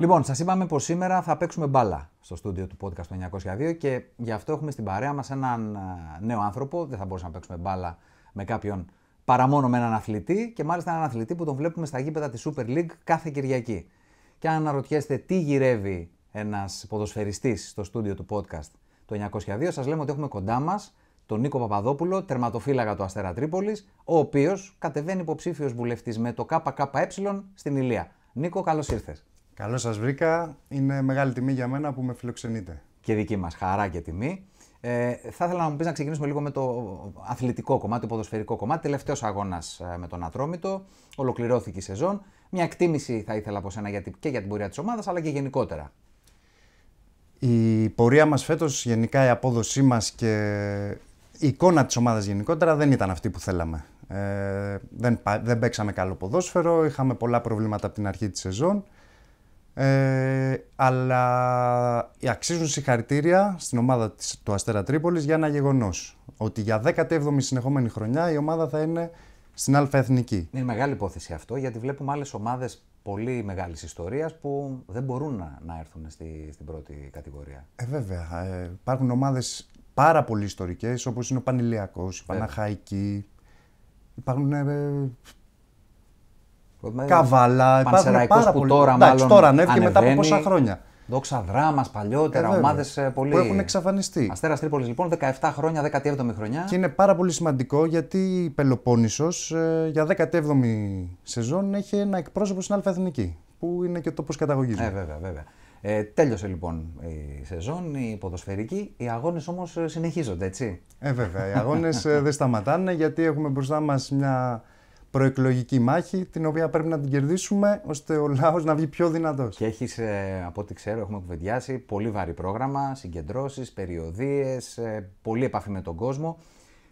Λοιπόν, σας είπαμε πως σήμερα θα παίξουμε μπάλα στο στούντιο του podcast του 902 και γι' αυτό έχουμε στην παρέα μας έναν νέο άνθρωπο. Δεν θα μπορούσαμε να παίξουμε μπάλα με κάποιον παρά μόνο με έναν αθλητή και μάλιστα έναν αθλητή που τον βλέπουμε στα γήπεδα της Super League κάθε Κυριακή. Και αν αναρωτιέστε τι γυρεύει ένας ποδοσφαιριστής στο στούντιο του podcast του 902, σας λέμε ότι έχουμε κοντά μας τον Νίκο Παπαδόπουλο, τερματοφύλακα του Αστέρα Τρίπολης, ο οποίος κατεβαίνει υποψήφιος βουλευτής με το ΚΚΕ στην Ηλία. Νίκο, καλώς ήρθες. Καλώ σας βρήκα. Είναι μεγάλη τιμή για μένα που με φιλοξενείτε. Και δική μας χαρά και τιμή. Ε, θα ήθελα να μου πεις να ξεκινήσουμε λίγο με το αθλητικό κομμάτι, το ποδοσφαιρικό κομμάτι. Τελευταίος αγώνας ε, με τον Ατρόμητο. Ολοκληρώθηκε η σεζόν. Μια εκτίμηση θα ήθελα από σένα και για την πορεία της ομάδας αλλά και γενικότερα. Η πορεία μας φέτος, γενικά η απόδοσή μας και η εικόνα της ομάδας γενικότερα δεν ήταν αυτή που θέλαμε. Ε, δεν, δεν παίξαμε καλό ποδόσφαιρο, είχαμε πολλά προβλήματα από την αρχή της σεζόν. Ε, αλλά αξίζουν συγχαρητήρια στην ομάδα του Αστέρα Τρίπολης για ένα γεγονός. Ότι για 17η συνεχόμενη χρονιά η ομάδα θα είναι στην Αλφα Εθνική. Είναι μεγάλη υπόθεση αυτό γιατί βλέπουμε άλλες ομάδες πολύ μεγάλης ιστορίας που δεν μπορούν να, έρθουν στη, στην πρώτη κατηγορία. Ε, βέβαια. Ε, υπάρχουν ομάδες πάρα πολύ ιστορικές όπως είναι ο Πανηλιακός, η Παναχαϊκή. Υπάρχουν ε, Καβαλά, υπάρχουν πάρα που πολύ... τώρα Εντάξει, μάλλον τώρα ανέβηκε μετά από πόσα χρόνια. Δόξα δράμα παλιότερα, ε, ομάδες ε, πολύ. Που έχουν εξαφανιστεί. Αστέρας Τρίπολης λοιπόν, 17 χρόνια, 17η χρονιά. Και είναι πάρα πολύ σημαντικό γιατί η Πελοπόννησος ε, για 17η σεζόν έχει ένα εκπρόσωπο στην Αλφαεθνική. Που είναι και τόπος καταγωγής. Ε, βέβαια, βέβαια. Ε, τέλειωσε λοιπόν η σεζόν, η ποδοσφαιρική. Οι αγώνες όμως συνεχίζονται, έτσι. Ε, βέβαια. Οι αγώνες ε, δεν σταματάνε γιατί έχουμε μπροστά μας μια προεκλογική μάχη, την οποία πρέπει να την κερδίσουμε ώστε ο λαός να βγει πιο δυνατός. Και έχεις, ε, από ό,τι ξέρω, έχουμε κουβεντιάσει πολύ βαρύ πρόγραμμα, συγκεντρώσεις, περιοδίες, ε, πολύ επαφή με τον κόσμο.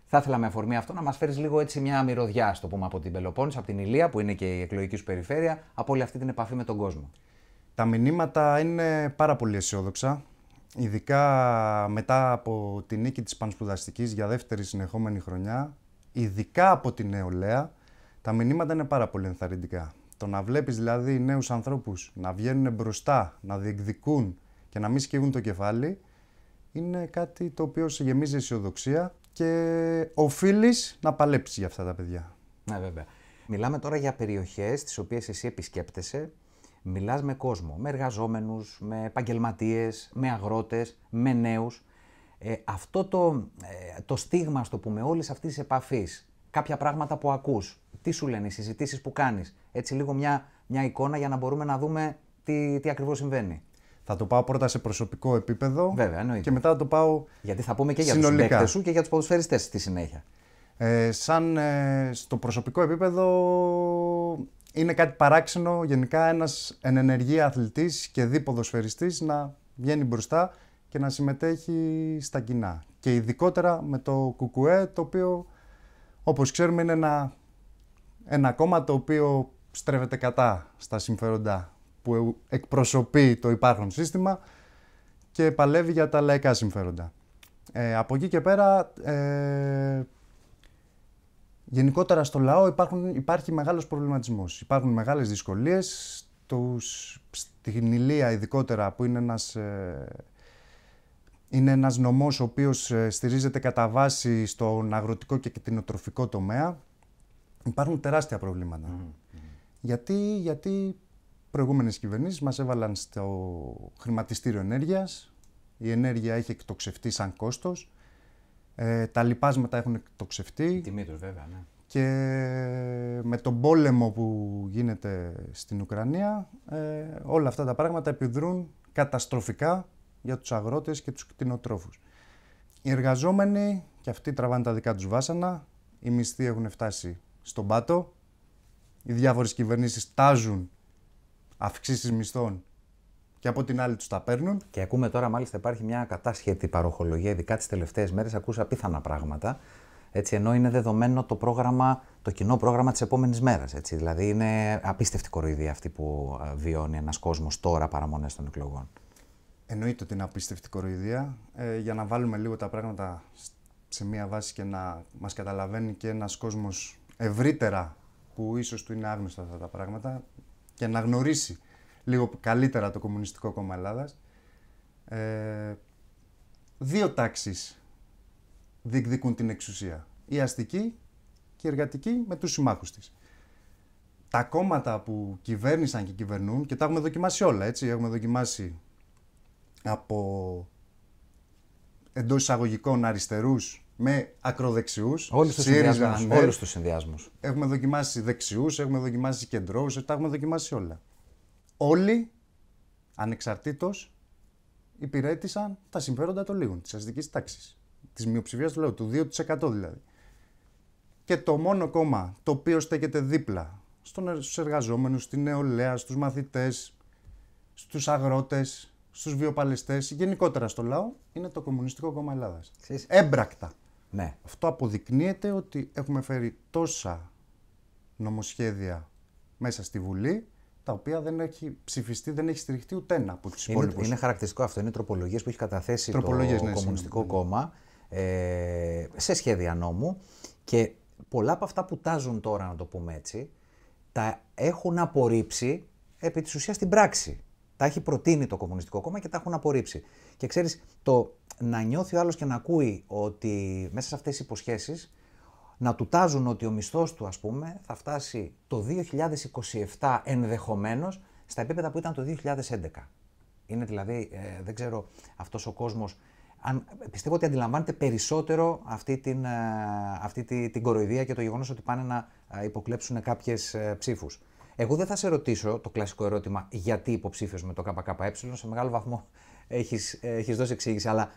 Θα ήθελα με αφορμή αυτό να μας φέρεις λίγο έτσι μια μυρωδιά, στο πούμε, από την Πελοπόννησο, από την Ηλία, που είναι και η εκλογική σου περιφέρεια, από όλη αυτή την επαφή με τον κόσμο. Τα μηνύματα είναι πάρα πολύ αισιόδοξα. Ειδικά μετά από τη νίκη της Πανσπουδαστικής για δεύτερη συνεχόμενη χρονιά, ειδικά από την νεολαία, τα μηνύματα είναι πάρα πολύ ενθαρρυντικά. Το να βλέπεις δηλαδή νέους ανθρώπους να βγαίνουν μπροστά, να διεκδικούν και να μην σκύβουν το κεφάλι, είναι κάτι το οποίο σε γεμίζει αισιοδοξία και οφείλεις να παλέψεις για αυτά τα παιδιά. Ναι, βέβαια. Μιλάμε τώρα για περιοχές τις οποίες εσύ επισκέπτεσαι. Μιλάς με κόσμο, με εργαζόμενους, με επαγγελματίες, με αγρότες, με νέους. Ε, αυτό το, ε, το στίγμα, στο πούμε, όλη αυτή τη επαφή κάποια πράγματα που ακούς. τι σου λένε οι συζητήσεις που κάνεις, Έτσι λίγο μια, μια εικόνα για να μπορούμε να δούμε τι, τι ακριβώς συμβαίνει. Θα το πάω πρώτα σε προσωπικό επίπεδο Βέβαια, εννοείται. και μετά θα το πάω Γιατί θα πούμε και για συνολικά. τους του σου και για τους ποδοσφαιριστές στη συνέχεια. Ε, σαν ε, στο προσωπικό επίπεδο είναι κάτι παράξενο γενικά ένας εν ενεργεία αθλητής και διποδοσφαιριστής να βγαίνει μπροστά και να συμμετέχει στα κοινά. Και ειδικότερα με το κουκουέ το οποίο όπως ξέρουμε είναι ένα, ένα κόμμα το οποίο στρέφεται κατά στα συμφέροντα που ε, εκπροσωπεί το υπάρχον σύστημα και παλεύει για τα λαϊκά συμφέροντα. Ε, από εκεί και πέρα, ε, γενικότερα στο λαό υπάρχουν, υπάρχει μεγάλος προβληματισμός. Υπάρχουν μεγάλες δυσκολίες, τους, στην Ηλία ειδικότερα που είναι ένας ε, είναι ένας νομός ο οποίος ε, στηρίζεται κατά βάση στον αγροτικό και κτηνοτροφικό τομέα. Υπάρχουν τεράστια Γιατί, γιατί προηγούμενες κυβερνήσεις μας έβαλαν στο χρηματιστήριο ενέργειας. Η ενέργεια έχει εκτοξευτεί σαν κόστος. Ε, τα λοιπάσματα έχουν εκτοξευτεί. Η τιμή βέβαια, ναι. Και με τον πόλεμο που γίνεται στην Ουκρανία, ε, όλα αυτά τα πράγματα επιδρούν καταστροφικά για τους αγρότες και τους κτηνοτρόφους. Οι εργαζόμενοι και αυτοί τραβάνε τα δικά τους βάσανα, οι μισθοί έχουν φτάσει στον πάτο, οι διάφορες κυβερνήσεις τάζουν αυξήσεις μισθών και από την άλλη τους τα παίρνουν. Και ακούμε τώρα, μάλιστα, υπάρχει μια κατάσχετη παροχολογία, ειδικά τις τελευταίες μέρες. Ακούσα απίθανα πράγματα. Έτσι, ενώ είναι δεδομένο το πρόγραμμα, το κοινό πρόγραμμα της επόμενης μέρας. Δηλαδή, είναι απίστευτη κοροϊδία αυτή που ε, βιώνει ένας κόσμος τώρα παραμονές των εκλογών. Εννοείται ότι είναι απίστευτη κοροϊδία. Ε, για να βάλουμε λίγο τα πράγματα σε μία βάση και να μας καταλαβαίνει και ένας κόσμος ευρύτερα που ίσως του είναι άγνωστα αυτά τα πράγματα και να γνωρίσει λίγο καλύτερα το Κομμουνιστικό Κόμμα Ελλάδας. Ε, δύο τάξεις διεκδικούν την εξουσία. Η αστική και η εργατική με τους συμμάχους της. Τα κόμματα που κυβέρνησαν και κυβερνούν, και τα έχουμε δοκιμάσει όλα, έτσι, έχουμε δοκιμάσει από εντός εισαγωγικών αριστερούς με ακροδεξιούς. Όλους τους συνδυασμού. Όλους τους ναι. Έχουμε δοκιμάσει δεξιούς, έχουμε δοκιμάσει κεντρώους, τα έχουμε δοκιμάσει όλα. Όλοι ανεξαρτήτως υπηρέτησαν τα συμφέροντα των λίγων, της αστικής τάξης. Της μειοψηφίας του λέω, του 2% δηλαδή. Και το μόνο κόμμα το οποίο στέκεται δίπλα στους εργαζόμενους, στη νεολαία, στους μαθητές, στους αγρότες στους βιοπαλαιστέ, γενικότερα στο λαό, είναι το Κομμουνιστικό Κόμμα Ελλάδας. Έμπρακτα. Ναι. Αυτό αποδεικνύεται ότι έχουμε φέρει τόσα νομοσχέδια μέσα στη Βουλή, τα οποία δεν έχει ψηφιστεί, δεν έχει στηριχτεί ούτε ένα από τους υπόλοιπους. Είναι, χαρακτηριστικό αυτό. Είναι τροπολογίες που έχει καταθέσει το ναι, Κομμουνιστικό Κόμμα ε, σε σχέδια νόμου. Και πολλά από αυτά που τάζουν τώρα, να το πούμε έτσι, τα έχουν απορρίψει επί της ουσίας στην πράξη. Τα έχει προτείνει το Κομμουνιστικό Κόμμα και τα έχουν απορρίψει. Και ξέρεις, το να νιώθει ο άλλος και να ακούει ότι μέσα σε αυτές τις υποσχέσεις να του τάζουν ότι ο μισθός του, ας πούμε, θα φτάσει το 2027 ενδεχομένως στα επίπεδα που ήταν το 2011. Είναι δηλαδή, ε, δεν ξέρω, αυτός ο κόσμος. Αν, πιστεύω ότι αντιλαμβάνεται περισσότερο αυτή την, ε, αυτή την κοροϊδία και το γεγονός ότι πάνε να ε, υποκλέψουν κάποιες ψήφους. Εγώ δεν θα σε ρωτήσω το κλασικό ερώτημα γιατί υποψήφιος με το ΚΚΕ. Σε μεγάλο βαθμό έχεις έχεις δώσει εξήγηση, αλλά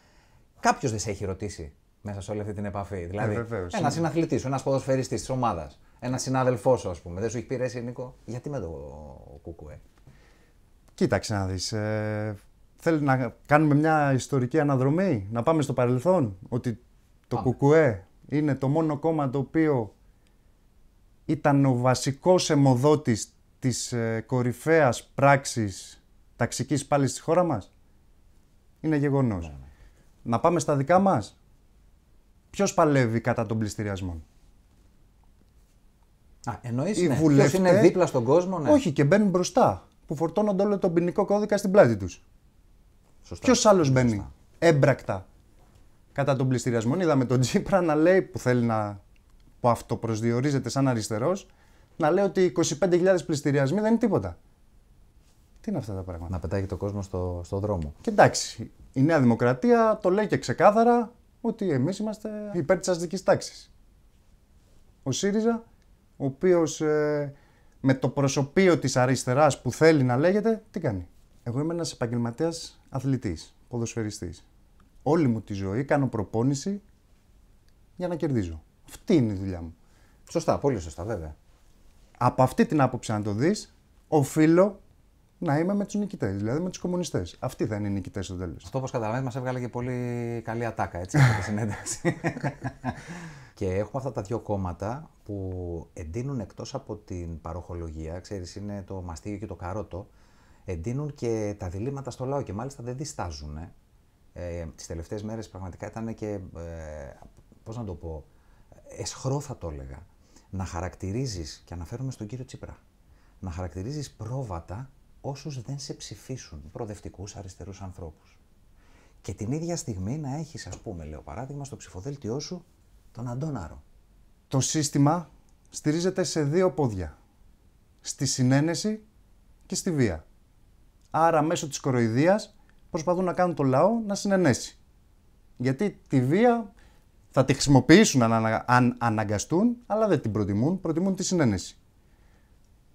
κάποιος δεν σε έχει ρωτήσει μέσα σε όλη αυτή την επαφή. Ε, δηλαδή, ε, ένα συναθλητής, ένας ποδοσφαιριστής της ομάδας, ένας συνάδελφός σου, ας πούμε, δεν σου έχει πειρέσει, Νίκο, γιατί με το Κουκουέ. Κοίταξε να δεις. Ε, θέλει να κάνουμε μια ιστορική αναδρομή, να πάμε στο παρελθόν. Ότι το ΚΚΕ Κουκουέ είναι το μόνο κόμμα το οποίο ήταν ο βασικός αιμοδότης της ε, κορυφαίας πράξης ταξικής πάλι στη χώρα μας, είναι γεγονός. Ναι, ναι. Να πάμε στα δικά μας. Ποιος παλεύει κατά των πληστηριασμών. Α, εννοείς, Οι ναι. Βουλευτές, είναι δίπλα στον κόσμο, ναι. Όχι, και μπαίνουν μπροστά, που φορτώνονται όλο τον ποινικό κώδικα στην πλάτη τους. Σωστά. Ποιος άλλος μπαίνει έμπρακτα κατά τον πληστηριασμών. Είδαμε τον Τζίπρα να λέει που θέλει να που αυτοπροσδιορίζεται σαν αριστερός να λέει ότι 25.000 πληστηριασμοί δεν είναι τίποτα. Τι είναι αυτά τα πράγματα. Να πετάγει το κόσμο στο, στο δρόμο. Και εντάξει, η Νέα Δημοκρατία το λέει και ξεκάθαρα ότι εμείς είμαστε υπέρ της αστικής τάξης. Ο ΣΥΡΙΖΑ, ο οποίος ε, με το προσωπείο της αριστεράς που θέλει να λέγεται, τι κάνει. Εγώ είμαι ένας επαγγελματίας αθλητής, ποδοσφαιριστής. Όλη μου τη ζωή κάνω προπόνηση για να κερδίζω. Αυτή είναι η δουλειά μου. Σωστά, πολύ σωστά, βέβαια. Από αυτή την άποψη, αν το δεις, οφείλω να είμαι με τους νικητές, δηλαδή με τους κομμουνιστές. Αυτοί θα είναι οι νικητές στο τέλος. Αυτό, όπως καταλαβαίνετε, μας έβγαλε και πολύ καλή ατάκα έτσι, από τη συνέντευξη. και έχουμε αυτά τα δύο κόμματα που εντείνουν εκτός από την παροχολογία, ξέρεις, είναι το μαστίγιο και το καρότο, εντείνουν και τα διλήμματα στο λαό και μάλιστα δεν διστάζουν. Ε, ε, τις πραγματικά ήταν και, ε, να το πω, εσχρό θα το έλεγα, να χαρακτηρίζεις, και αναφέρομαι στον κύριο Τσίπρα, να χαρακτηρίζεις πρόβατα όσους δεν σε ψηφίσουν, προοδευτικούς αριστερούς ανθρώπους. Και την ίδια στιγμή να έχεις, ας πούμε, λέω παράδειγμα, στο ψηφοδέλτιό σου τον Αντώναρο. Το σύστημα στηρίζεται σε δύο πόδια. Στη συνένεση και στη βία. Άρα μέσω της κοροϊδίας προσπαθούν να κάνουν το λαό να συνενέσει. Γιατί τη βία θα τη χρησιμοποιήσουν αν, αναγκαστούν, αλλά δεν την προτιμούν. Προτιμούν τη συνένεση.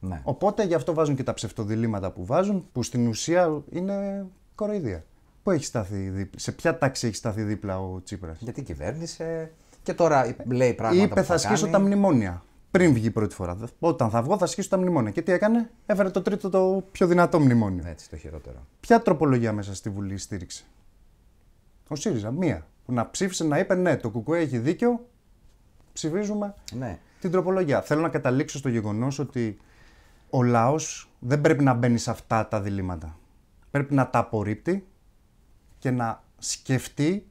Ναι. Οπότε γι' αυτό βάζουν και τα ψευτοδιλήμματα που βάζουν, που στην ουσία είναι κοροϊδία. Πού έχει σταθεί δίπλα, σε ποια τάξη έχει σταθεί δίπλα ο Τσίπρας. Γιατί κυβέρνησε και τώρα ε, λέει πράγματα. Είπε που θα, θα τα μνημόνια. Πριν βγει πρώτη φορά. Όταν θα βγω, θα σκίσω τα μνημόνια. Και τι έκανε, έφερε το τρίτο το πιο δυνατό μνημόνιο. Έτσι, το χειρότερο. Ποια τροπολογία μέσα στη Βουλή στήριξε. Ο ΣΥΡΙΖΑ, μία που να ψήφισε να είπε ναι, το κουκουέ έχει δίκιο, ψηφίζουμε ναι. την τροπολογία. Θέλω να καταλήξω στο γεγονός ότι ο λαός δεν πρέπει να μπαίνει σε αυτά τα διλήμματα. Πρέπει να τα απορρίπτει και να σκεφτεί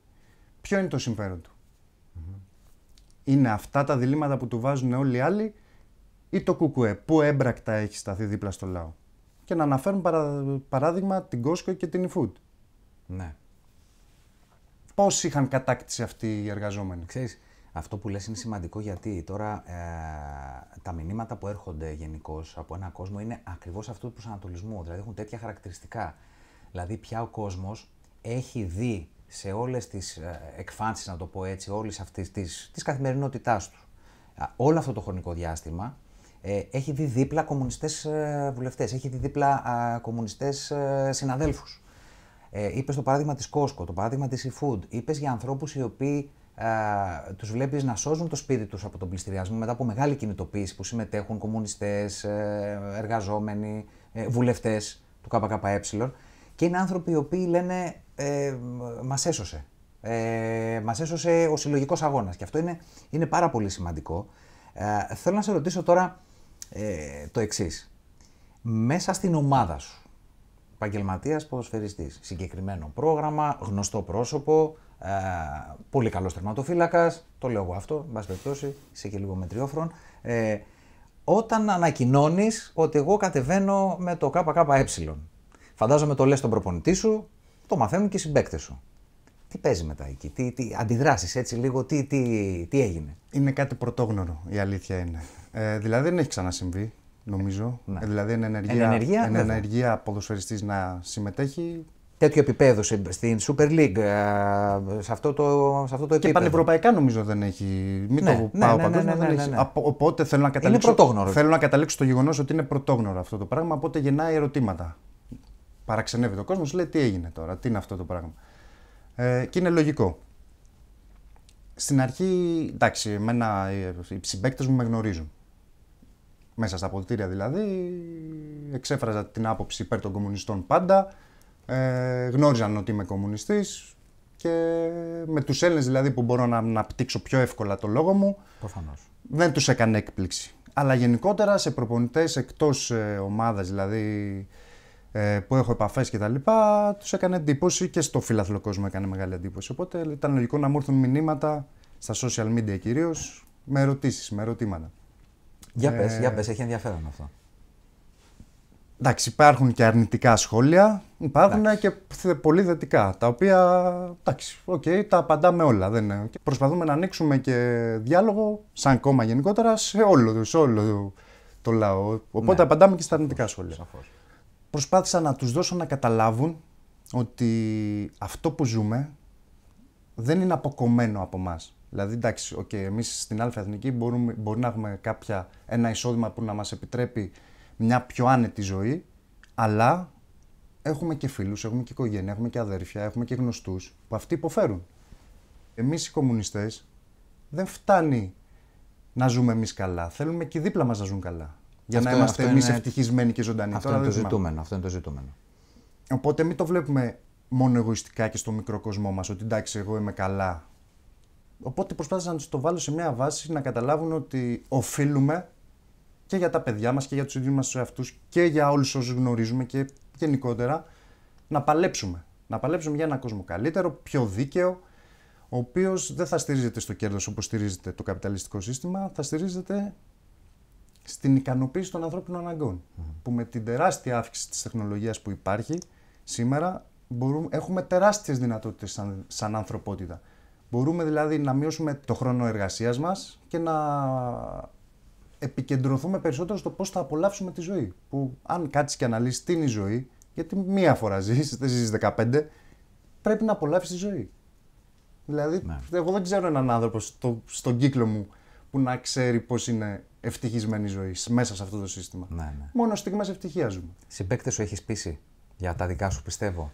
ποιο είναι το συμφέρον του. Είναι αυτά τα διλήμματα που του βάζουν όλοι οι άλλοι ή το κουκουέ που έμπρακτα έχει σταθεί δίπλα στο λαό. Και να αναφέρουν παράδειγμα την Κόσκο και την Ιφούτ. Ναι. Πώς είχαν κατάκτηση αυτοί οι εργαζόμενοι. Ξέρεις, αυτό που λες είναι σημαντικό γιατί τώρα ε, τα μηνύματα που έρχονται γενικώ από έναν κόσμο είναι ακριβώς αυτού του προσανατολισμού. Δηλαδή έχουν τέτοια χαρακτηριστικά. Δηλαδή, πια ο κόσμος έχει δει σε όλες τις ε, εκφάνσεις, να το πω έτσι, όλη αυτή της καθημερινότητάς του. Όλο αυτό το χρονικό διάστημα ε, έχει δει δίπλα κομμουνιστές ε, βουλευτές, έχει δει δίπλα κομμουνιστέ συναδέλφους. Ε, είπες το παράδειγμα της Κόσκο, το παράδειγμα της eFood. Είπες για ανθρώπους οι οποίοι ε, τους βλέπεις να σώζουν το σπίτι τους από τον πληστηριασμό μετά από μεγάλη κινητοποίηση που συμμετέχουν κομμουνιστές, ε, εργαζόμενοι, ε, βουλευτές του ΚΚΕ. Και είναι άνθρωποι οι οποίοι λένε ε, μας έσωσε. Ε, μας έσωσε ο συλλογικός αγώνας. Και αυτό είναι, είναι πάρα πολύ σημαντικό. Ε, θέλω να σε ρωτήσω τώρα ε, το εξής. Μέσα στην ομάδα σου, επαγγελματίας ποδοσφαιριστής. Συγκεκριμένο πρόγραμμα, γνωστό πρόσωπο, ε, πολύ καλός τερματοφύλακας. Το λέω εγώ αυτό, εν περιπτώσει, είσαι και λίγο μετριόφρον. Ε, όταν ανακοινώνεις ότι εγώ κατεβαίνω με το ΚΚΕ. Φαντάζομαι το λες στον προπονητή σου, το μαθαίνουν και οι συμπαίκτες σου. Τι παίζει μετά εκεί, τι, τι αντιδράσεις έτσι λίγο, τι, τι, τι έγινε. Είναι κάτι πρωτόγνωρο, η αλήθεια είναι. Ε, δηλαδή δεν έχει ξανασυμβεί νομίζω. Ναι. Ε, δηλαδή, είναι ενεργεία, εν ενεργεία, εν ποδοσφαιριστής να συμμετέχει. Τέτοιο επίπεδο στην Super League, ε, σε αυτό το, αυτό το επίπεδο. Και πανευρωπαϊκά νομίζω δεν έχει. Μην ναι, το ναι, πάω ναι, παντού, Οπότε θέλω να καταλήξω, είναι πρωτόγνωρο. να καταλήξω στο γεγονός ότι είναι πρωτόγνωρο αυτό το πράγμα, οπότε γεννάει ερωτήματα. Παραξενεύεται το κόσμος, λέει τι έγινε τώρα, τι είναι αυτό το πράγμα. Ε, και είναι λογικό. Στην αρχή, εντάξει, εμένα, ε, οι συμπαίκτες μου με γνωρίζουν μέσα στα πολιτήρια δηλαδή, εξέφραζα την άποψη υπέρ των κομμουνιστών πάντα, ε, γνώριζαν ότι είμαι κομμουνιστής και με τους Έλληνες δηλαδή που μπορώ να αναπτύξω πιο εύκολα το λόγο μου, Προφανώς. δεν τους έκανε έκπληξη. Αλλά γενικότερα σε προπονητές εκτός ε, ομάδας δηλαδή ε, που έχω επαφές και τα λοιπά, τους έκανε εντύπωση και στο φιλαθλό κόσμο έκανε μεγάλη εντύπωση. Οπότε ήταν λογικό να μου έρθουν μηνύματα στα social media κυρίως με ερωτήσεις, με ερωτήματα. Για πες, για ε, πες, έχει ενδιαφέρον αυτό. Εντάξει, υπάρχουν και αρνητικά σχόλια, υπάρχουν και πολύ θετικά, τα οποία, εντάξει, οκ, okay, τα απαντάμε όλα, δεν Προσπαθούμε να ανοίξουμε και διάλογο, σαν κόμμα γενικότερα, σε όλο, σε όλο το λαό, οπότε ναι. απαντάμε και στα αρνητικά σχόλια. Σαφώς. Προσπάθησα να τους δώσω να καταλάβουν ότι αυτό που ζούμε δεν είναι αποκομμένο από εμάς. Δηλαδή, εντάξει, okay, εμείς στην Α Εθνική μπορούμε, μπορεί να έχουμε ένα εισόδημα που να μας επιτρέπει μια πιο άνετη ζωή, αλλά έχουμε και φίλους, έχουμε και οικογένεια, έχουμε και αδέρφια, έχουμε και γνωστούς που αυτοί υποφέρουν. Εμείς οι κομμουνιστές δεν φτάνει να ζούμε εμείς καλά. Θέλουμε και δίπλα μας να ζουν καλά. Για να είμαστε εμεί ευτυχισμένοι και ζωντανοί. Αυτό, είναι το αυτό είναι το ζητούμενο. Οπότε μην το βλέπουμε μόνο εγωιστικά και στο μικρό κόσμο μας, ότι εντάξει, εγώ είμαι καλά, Οπότε προσπάθησα να τους το βάλω σε μια βάση να καταλάβουν ότι οφείλουμε και για τα παιδιά μας και για τους ίδιους μας τους και για όλους όσους γνωρίζουμε και γενικότερα να παλέψουμε. Να παλέψουμε για έναν κόσμο καλύτερο, πιο δίκαιο, ο οποίος δεν θα στηρίζεται στο κέρδος όπως στηρίζεται το καπιταλιστικό σύστημα, θα στηρίζεται στην ικανοποίηση των ανθρώπινων αναγκών. Mm. Που με την τεράστια αύξηση της τεχνολογίας που υπάρχει σήμερα, μπορούμε, έχουμε τεράστιες δυνατότητες σαν, σαν ανθρωπότητα. Μπορούμε δηλαδή να μειώσουμε το χρόνο εργασίας μας και να επικεντρωθούμε περισσότερο στο πώς θα απολαύσουμε τη ζωή. Που αν κάτσεις και αναλύσεις τι είναι η ζωή, γιατί μία φορά ζεις, δεν ζεις 15, πρέπει να απολαύσεις τη ζωή. Δηλαδή, ναι. εγώ δεν ξέρω έναν άνθρωπο στο, στον κύκλο μου που να ξέρει πώς είναι ευτυχισμένη η ζωή μέσα σε αυτό το σύστημα. Ναι, ναι. Μόνο στιγμές ευτυχίας ζούμε. σου έχεις πείσει για τα δικά σου, πιστεύω.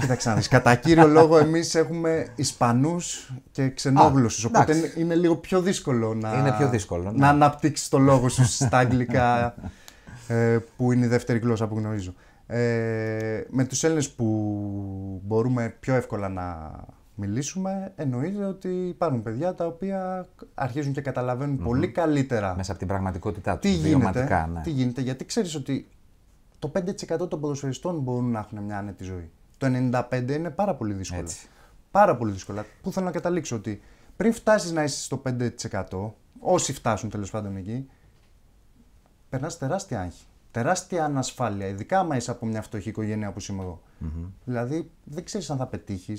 Κοίταξα, κατά κύριο λόγο εμείς έχουμε Ισπανούς και ξενόγλωσσους. οπότε είναι, λίγο πιο δύσκολο να, είναι πιο ναι. να αναπτύξεις το λόγο σου στα αγγλικά ε, που είναι η δεύτερη γλώσσα που γνωρίζω. Ε, με τους Έλληνες που μπορούμε πιο εύκολα να μιλήσουμε, εννοείται ότι υπάρχουν παιδιά τα οποία αρχίζουν και καταλαβαινουν πολύ καλύτερα μέσα από την πραγματικότητά τους τι γίνεται, ναι. τι γίνεται, γιατί ξέρεις ότι το 5% των ποδοσφαιριστών μπορούν να έχουν μια άνετη ζωή. Το 95 είναι πάρα πολύ δύσκολο. Έτσι. Πάρα πολύ δύσκολο. Πού θέλω να καταλήξω ότι πριν φτάσεις να είσαι στο 5%, όσοι φτάσουν τέλος πάντων εκεί, περνάς τεράστια άγχη. Τεράστια ανασφάλεια, ειδικά άμα είσαι από μια φτωχή οικογένεια όπως είμαι Δηλαδή δεν ξέρεις αν θα πετύχεις.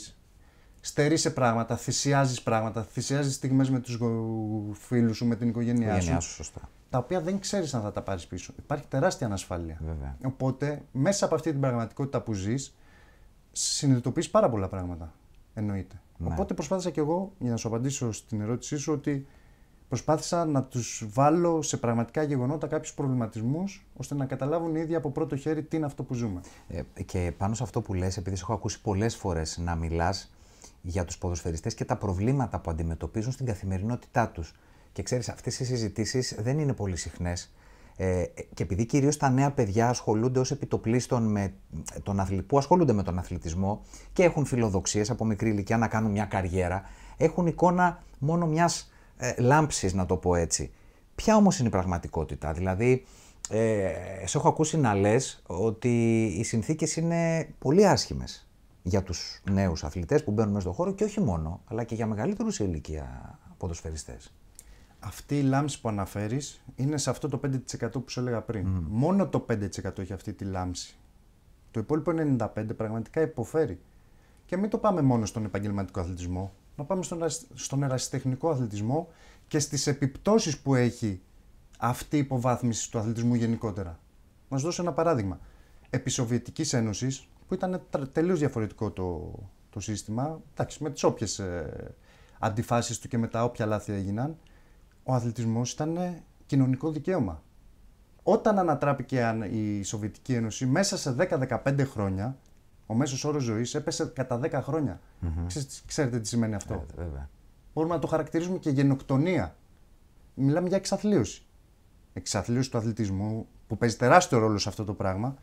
σε πράγματα, θυσιάζεις πράγματα, θυσιάζεις στιγμές με τους φίλους σου, με την οικογένειά, σου. Σωστά. Τα οποία δεν ξέρεις αν θα τα πάρεις πίσω. Υπάρχει τεράστια ανασφάλεια. Βέβαια. Οπότε μέσα από αυτή την πραγματικότητα που ζεις, συνειδητοποιείς πάρα πολλά πράγματα. Εννοείται. Ναι. Οπότε προσπάθησα κι εγώ, για να σου απαντήσω στην ερώτησή σου, ότι προσπάθησα να τους βάλω σε πραγματικά γεγονότα κάποιους προβληματισμούς, ώστε να καταλάβουν ήδη από πρώτο χέρι τι είναι αυτό που ζούμε. Ε, και πάνω σε αυτό που λες, επειδή σε έχω ακούσει πολλές φορές να μιλάς για τους ποδοσφαιριστές και τα προβλήματα που αντιμετωπίζουν στην καθημερινότητά τους. Και ξέρεις, αυτές οι συζητήσεις δεν είναι πολύ συχνές. Ε, και επειδή κυρίως τα νέα παιδιά ασχολούνται ως επιτοπλίστων με τον αθλη... που ασχολούνται με τον αθλητισμό και έχουν φιλοδοξίες από μικρή ηλικία να κάνουν μια καριέρα, έχουν εικόνα μόνο μιας ε, λάμψης, να το πω έτσι. Ποια όμως είναι η πραγματικότητα, δηλαδή. Ε, σε έχω ακούσει να λες ότι οι συνθήκες είναι πολύ άσχημες για τους νέους αθλητές που μπαίνουν μέσα στον χώρο και όχι μόνο, αλλά και για μεγαλύτερους ηλικία ποδοσφαιριστές αυτή η λάμψη που αναφέρεις είναι σε αυτό το 5% που σου έλεγα πριν. Mm. Μόνο το 5% έχει αυτή τη λάμψη. Το υπόλοιπο 95% πραγματικά υποφέρει. Και μην το πάμε μόνο στον επαγγελματικό αθλητισμό. Να πάμε στον, στον ερασιτεχνικό αθλητισμό και στις επιπτώσεις που έχει αυτή η υποβάθμιση του αθλητισμού γενικότερα. Να δώσω ένα παράδειγμα. Επί Σοβιετικής Ένωσης, που ήταν τελείως διαφορετικό το, το σύστημα, με τις όποιες ε, του και με όποια λάθη έγιναν, ο αθλητισμός ήταν ε, κοινωνικό δικαίωμα. Όταν ανατράπηκε η Σοβιετική Ένωση, μέσα σε 10-15 χρόνια, ο μέσος όρος ζωής έπεσε κατά 10 χρονια mm-hmm. Ξέρετε τι σημαίνει αυτό. Ε, βέβαια. Μπορούμε να το χαρακτηρίζουμε και γενοκτονία. Μιλάμε για εξαθλίωση. Εξαθλίωση του αθλητισμού που παίζει τεράστιο ρόλο σε αυτό το πράγμα.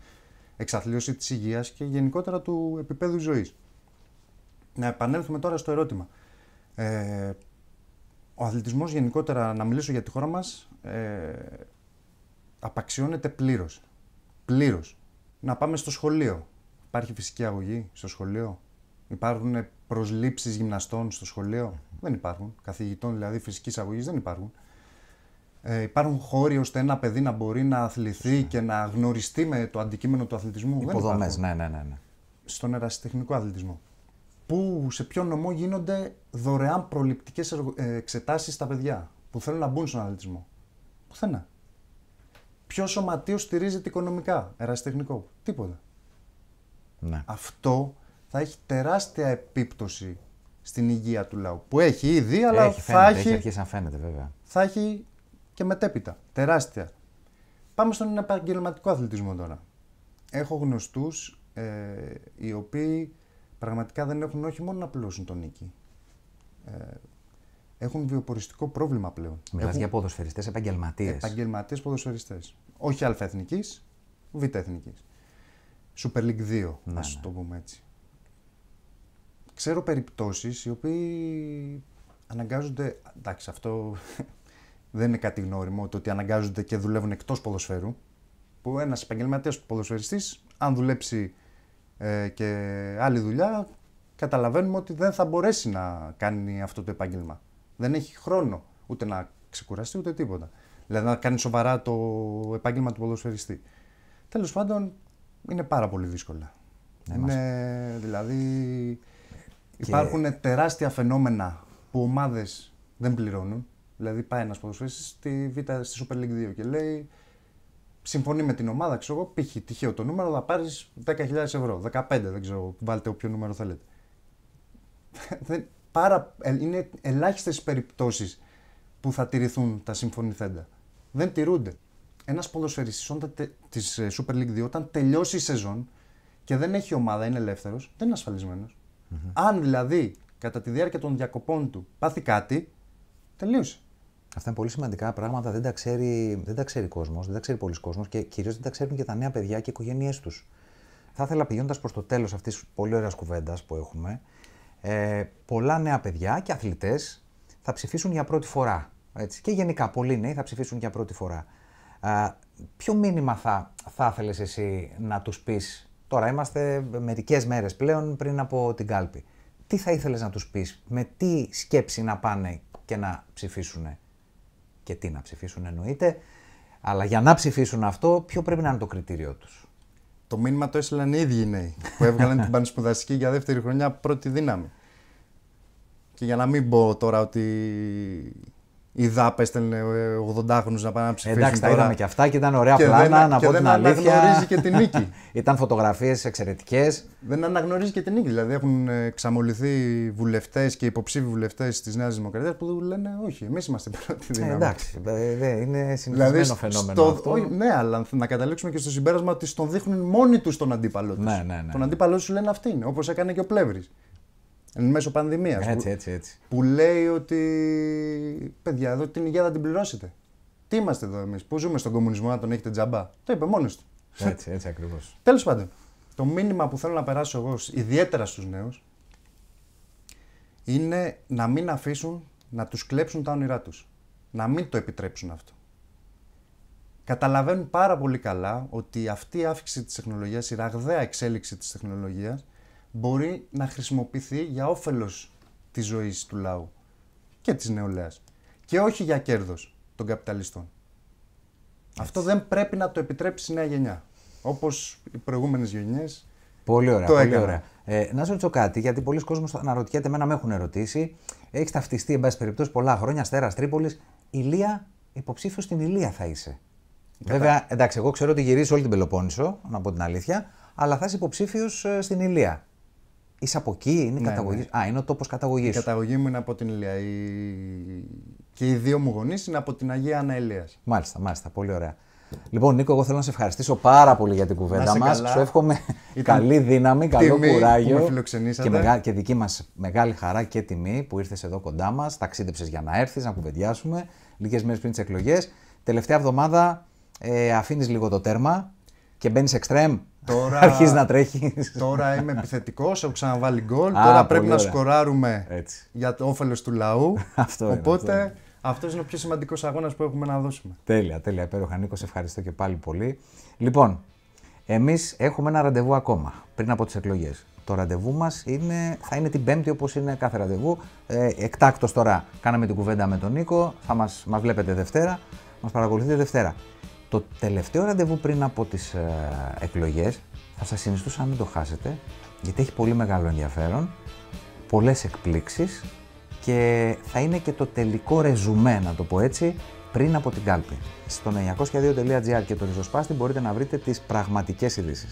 Εξαθλίωση της υγείας και γενικότερα του επίπεδου ζωής. Να επανέλθουμε τώρα στο ερώτημα. Ε, ο αθλητισμός γενικότερα, να μιλήσω για τη χώρα μας, ε, απαξιώνεται πλήρως. Πλήρως. Να πάμε στο σχολείο. Υπάρχει φυσική αγωγή στο σχολείο. Υπάρχουν προσλήψεις γυμναστών στο σχολείο. Δεν υπάρχουν. Καθηγητών δηλαδή φυσικής αγωγής δεν υπάρχουν. Ε, υπάρχουν χώροι ώστε ένα παιδί να μπορεί να αθληθεί ναι. και να γνωριστεί με το αντικείμενο του αθλητισμού. Υποδομές, ναι, ναι, ναι, ναι. Στον ερασιτεχνικό αθλητισμό που, σε ποιο νομό γίνονται δωρεάν προληπτικές ε, εξετάσεις στα παιδιά που θέλουν να μπουν στον αθλητισμό. Πουθενά. Ποιο σωματείο στηρίζεται οικονομικά, ερασιτεχνικό. Τίποτα. Ναι. Αυτό θα έχει τεράστια επίπτωση στην υγεία του λαού. Που έχει ήδη, αλλά έχει, θα φαίνεται, έχει. βέβαια. Θα έχει και μετέπειτα. Τεράστια. Πάμε στον επαγγελματικό αθλητισμό τώρα. Έχω γνωστούς ε, οι οποίοι πραγματικά δεν έχουν όχι μόνο να πλούσουν τον νίκη. Ε, έχουν βιοποριστικό πρόβλημα πλέον. Μιλάς έχουν... για ποδοσφαιριστές επαγγελματιε Επαγγελματίες ποδοσφαιριστές. οχι αλφαεθνικής, Όχι αλφα-εθνική, β-εθνική. Super League 2, να σου το πούμε έτσι. Ξέρω περιπτώσεις οι οποίοι αναγκάζονται, εντάξει αυτό δεν είναι κάτι γνώριμο, το ότι αναγκάζονται και δουλεύουν εκτός ποδοσφαίρου, που ένας επαγγελματίας ποδοσφαιριστής, αν δουλέψει ε, και άλλη δουλειά, καταλαβαίνουμε ότι δεν θα μπορέσει να κάνει αυτό το επάγγελμα. Δεν έχει χρόνο ούτε να ξεκουραστεί ούτε τίποτα. Δηλαδή να κάνει σοβαρά το επάγγελμα του ποδοσφαιριστή. Τέλος πάντων, είναι πάρα πολύ δύσκολα. Ναι, είναι, δηλαδή, και... υπάρχουν τεράστια φαινόμενα που ομάδες δεν πληρώνουν. Δηλαδή, πάει ένας ποδοσφαιριστής στη Β' στη Super League 2 και λέει συμφωνεί με την ομάδα, ξέρω εγώ, π.χ. τυχαίο το νούμερο, θα πάρεις 10.000 ευρώ, 15, δεν ξέρω, βάλτε όποιο νούμερο θέλετε. Πάρα, ε, είναι ελάχιστες περιπτώσεις που θα τηρηθούν τα συμφωνηθέντα. Δεν τηρούνται. Ένας ποδοσφαιριστής της ε, Super League 2, όταν τελειώσει η σεζόν και δεν έχει ομάδα, είναι ελεύθερος, δεν είναι Αν δηλαδή κατά τη διάρκεια των διακοπών του πάθει κάτι, τελείωσε. Αυτά είναι πολύ σημαντικά πράγματα, δεν τα ξέρει, δεν τα ξέρει κόσμος, δεν τα ξέρει πολλοί κόσμος και κυρίως δεν τα ξέρουν και τα νέα παιδιά και οι οικογένειές τους. Θα ήθελα πηγαίνοντας προς το τέλος αυτής της πολύ ωραίας κουβέντας που έχουμε, ε, πολλά νέα παιδιά και αθλητές θα ψηφίσουν για πρώτη φορά. Έτσι. Και γενικά πολλοί νέοι θα ψηφίσουν για πρώτη φορά. ποιο μήνυμα θα, θα ήθελες εσύ να τους πεις, τώρα είμαστε μερικές μέρες πλέον πριν από την κάλπη. Τι θα ήθελες να τους πεις, με τι σκέψη να πάνε και να ψηφίσουν και τι να ψηφίσουν εννοείται. Αλλά για να ψηφίσουν αυτό, ποιο πρέπει να είναι το κριτήριό τους. Το μήνυμα το έστειλαν οι ίδιοι οι νέοι που έβγαλαν την πανεσπουδαστική για δεύτερη χρονιά πρώτη δύναμη. Και για να μην πω τώρα ότι η ΔΑΠ έστελνε 80χρονου να πάνε να ψηφίσουν. Εντάξει, τα είδαμε και αυτά και ήταν ωραία και πλάνα δεν, να και πω την αλήθεια. Δεν αναγνωρίζει και την νίκη. ήταν φωτογραφίες εξαιρετικές. Δεν αναγνωρίζει και την νίκη. Δηλαδή έχουν εξαμολυθεί βουλευτές και υποψήφοι βουλευτές της Νέας Δημοκρατίας που λένε Όχι, εμείς είμαστε πρώτη ε, δύναμη. εντάξει, δε, είναι δηλαδή, συνηθισμένο δηλαδή, φαινόμενο. Στο... Αυτό. Ό, ναι, αλλά να καταλήξουμε και στο συμπέρασμα ότι στον δείχνουν μόνοι τους τον αντίπαλό τους. Ναι, ναι, ναι. Τον αντίπαλό σου λένε αυτή είναι, όπως έκανε και ο Πλεύρης εν μέσω πανδημίας. Έτσι, έτσι, έτσι. Που λέει ότι παιδιά, εδώ την υγεία θα την πληρώσετε. Τι είμαστε εδώ εμείς, Πού ζούμε στον κομμουνισμό να τον έχετε τζαμπά. Το είπε μόνος του. Έτσι, έτσι ακριβώς. Τέλος πάντων, το μήνυμα που θέλω να περάσω εγώ ιδιαίτερα στους νέους είναι να μην αφήσουν να τους κλέψουν τα όνειρά τους. Να μην το επιτρέψουν αυτό. Καταλαβαίνουν πάρα πολύ καλά ότι αυτή η αύξηση της τεχνολογίας, η ραγδαία εξέλιξη της τεχνολογίας μπορεί να χρησιμοποιηθεί για όφελος της ζωής του λαού και της νεολαίας. Και όχι για κέρδος των καπιταλιστών. Αυτό δεν πρέπει να το επιτρέψει η νέα γενιά. Όπως οι προηγούμενες γενιές. Πολύ ωραία. πολύ έκανα. ωραία. Ε, να σου ρωτήσω κάτι, γιατί πολλοί κόσμοι αναρωτιέται, εμένα με έχουν ερωτήσει. Έχεις ταυτιστεί, εν πάση περιπτώσει, πολλά χρόνια στέρα Τρίπολης. Ηλία, υποψήφιος στην Ηλία θα είσαι. Βέβαια, εντάξει, εγώ ξέρω ότι γυρίζει όλη την Πελοπόννησο, να πω την αλήθεια, αλλά θα είσαι υποψήφιος ε, στην Ηλία. Είσαι από εκεί, είναι ναι, καταγωγή. Ναι. Α, είναι ο τόπος καταγωγής. Η καταγωγή μου είναι από την Ηλία. Και οι δύο μου γονείς είναι από την Αγία Ανά Ηλίας. Μάλιστα, μάλιστα. Πολύ ωραία. Λοιπόν, Νίκο, εγώ θέλω να σε ευχαριστήσω πάρα πολύ για την κουβέντα μα. Σου εύχομαι καλή δύναμη, καλό κουράγιο. Που με και, μεγά... και δική μας μεγάλη χαρά και τιμή που ήρθες εδώ κοντά μας. Ταξίδεψες για να έρθεις, να κουβεντιάσουμε λίγες μέρες πριν τις εκλογές. Τελευταία εβδομάδα ε, αφήνεις λίγο το τέρμα και μπαίνεις εξτρέμ. Τώρα αρχίζεις να τρέχεις. Τώρα είμαι επιθετικός, έχω ξαναβάλει γκολ. τώρα πρέπει να σκοράρουμε Έτσι. για το όφελος του λαού. αυτό Οπότε είναι, αυτός είναι ο πιο σημαντικός αγώνας που έχουμε να δώσουμε. Τέλεια, τέλεια. Υπέροχα Νίκος, σε ευχαριστώ και πάλι πολύ. Λοιπόν, εμείς έχουμε ένα ραντεβού ακόμα πριν από τις εκλογές. Το ραντεβού μας θα είναι την Πέμπτη όπως είναι κάθε ραντεβού. Ε, Εκτάκτος τώρα κάναμε την κουβέντα με τον Νίκο. Θα μας μας βλέπετε Δευτέρα. Μας παρακολουθείτε Δευτέρα. Το τελευταίο ραντεβού πριν από τις ε, εκλογές θα σας συνιστούσα να μην το χάσετε, γιατί έχει πολύ μεγάλο ενδιαφέρον, πολλές εκπλήξεις και θα είναι και το τελικό ρεζουμέ, να το πω έτσι, πριν από την κάλπη. Στο 902.gr και το ριζοσπάστη μπορείτε να βρείτε τις πραγματικές ειδήσεις.